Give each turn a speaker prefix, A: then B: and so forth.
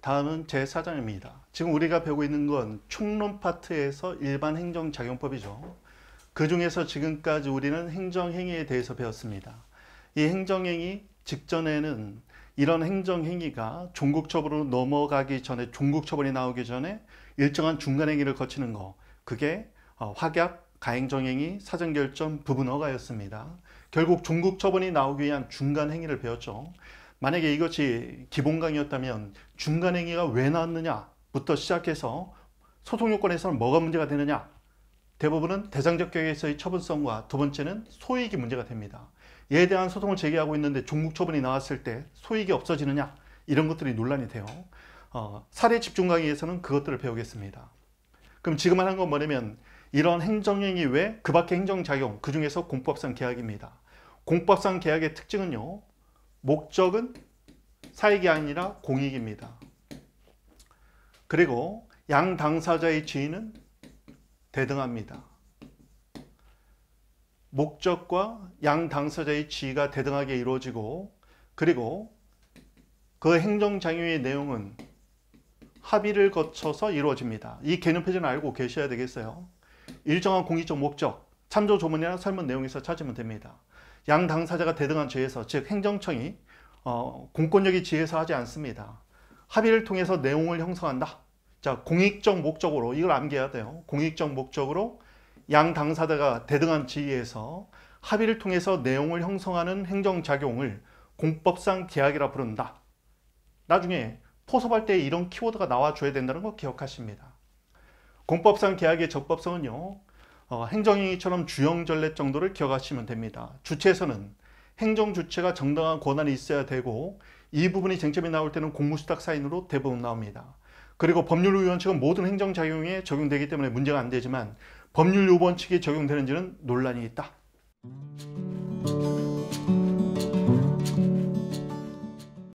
A: 다음은 제사장입니다 지금 우리가 배우고 있는 건 총론 파트에서 일반 행정작용법이죠. 그 중에서 지금까지 우리는 행정행위에 대해서 배웠습니다. 이 행정행위 직전에는 이런 행정행위가 종국처벌로 넘어가기 전에 종국처벌이 나오기 전에 일정한 중간행위를 거치는 거 그게 어, 확약, 가행정행이 사정결정 부분허가였습니다. 결국 종국 처분이 나오기 위한 중간행위를 배웠죠. 만약에 이것이 기본강의였다면 중간행위가 왜 나왔느냐부터 시작해서 소송요건에서는 뭐가 문제가 되느냐 대부분은 대상적격에서의 처분성과 두 번째는 소익이 문제가 됩니다. 이에 대한 소송을 제기하고 있는데 종국 처분이 나왔을 때 소익이 없어지느냐 이런 것들이 논란이 돼요. 어, 사례 집중 강의에서는 그것들을 배우겠습니다. 그럼 지금 하는 건 뭐냐면 이런 행정행위 외그 밖의 행정작용 그 중에서 공법상 계약입니다. 공법상 계약의 특징은요. 목적은 사익이 아니라 공익입니다. 그리고 양 당사자의 지위는 대등합니다. 목적과 양 당사자의 지위가 대등하게 이루어지고 그리고 그 행정장유의 내용은 합의를 거쳐서 이루어집니다. 이 개념 표제는 알고 계셔야 되겠어요. 일정한 공익적 목적, 참조 조문이나 설문 내용에서 찾으면 됩니다. 양 당사자가 대등한 죄에서, 즉 행정청이 어, 공권력이 지혜서 하지 않습니다. 합의를 통해서 내용을 형성한다. 자, 공익적 목적으로 이걸 암기해야 돼요. 공익적 목적으로 양 당사자가 대등한 지위에서 합의를 통해서 내용을 형성하는 행정작용을 공법상 계약이라 부른다. 나중에 포섭할 때 이런 키워드가 나와줘야 된다는 거 기억하십니다. 공법상 계약의 적법성은요. 어, 행정행위처럼 주형전례 정도를 기억하시면 됩니다. 주체에서는 행정주체가 정당한 권한이 있어야 되고 이 부분이 쟁점이 나올 때는 공무수탁 사인으로 대부분 나옵니다. 그리고 법률의원 측은 모든 행정작용에 적용되기 때문에 문제가 안 되지만 법률요번 측이 적용되는지는 논란이 있다.